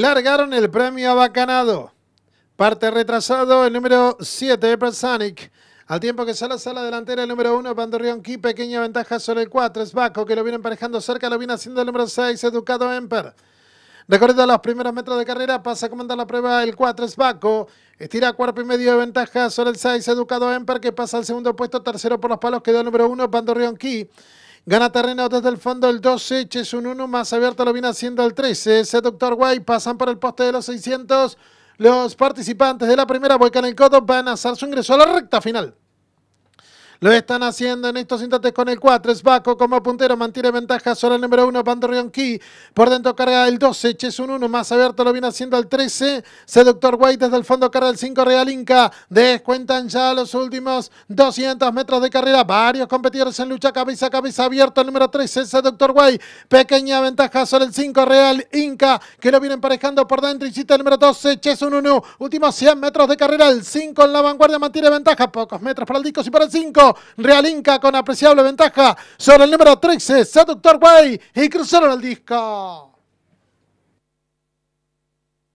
largaron el premio Bacanado. Parte retrasado el número 7, Epersonic. Al tiempo que a la delantera, el número 1, Pandorrión pequeña ventaja sobre el 4, es que lo viene emparejando cerca, lo viene haciendo el número 6, Educado Emper. a los primeros metros de carrera, pasa a comandar la prueba el 4, es Baco. Estira cuarto y medio de ventaja sobre el 6, Educado Emper, que pasa al segundo puesto, tercero por los palos quedó el número 1, Pandorrión Gana terreno desde el fondo el 12, es un 1, más abierto lo viene haciendo el eh, 13. Ese Doctor Guay pasan por el poste de los 600. Los participantes de la primera vuelta en el codo van a hacer su ingreso a la recta final. Lo están haciendo en estos instantes con el 4. Es Baco como puntero. Mantiene ventaja sobre el número 1, Pandorrión Key. Por dentro carga el 12. Ches un 1. Más abierto lo viene haciendo el 13. Seductor White desde el fondo carga el 5. Real Inca. Descuentan ya los últimos 200 metros de carrera. Varios competidores en lucha. Cabeza a cabeza abierto el número 13. Seductor White. Pequeña ventaja sobre el 5. Real Inca. Que lo viene emparejando por dentro. Incita el número 12. Ches un Últimos 100 metros de carrera. El 5 en la vanguardia mantiene ventaja. Pocos metros para el disco, y para el 5. Real Inca con apreciable ventaja sobre el número 13, Seductor Way, y cruzaron el disco.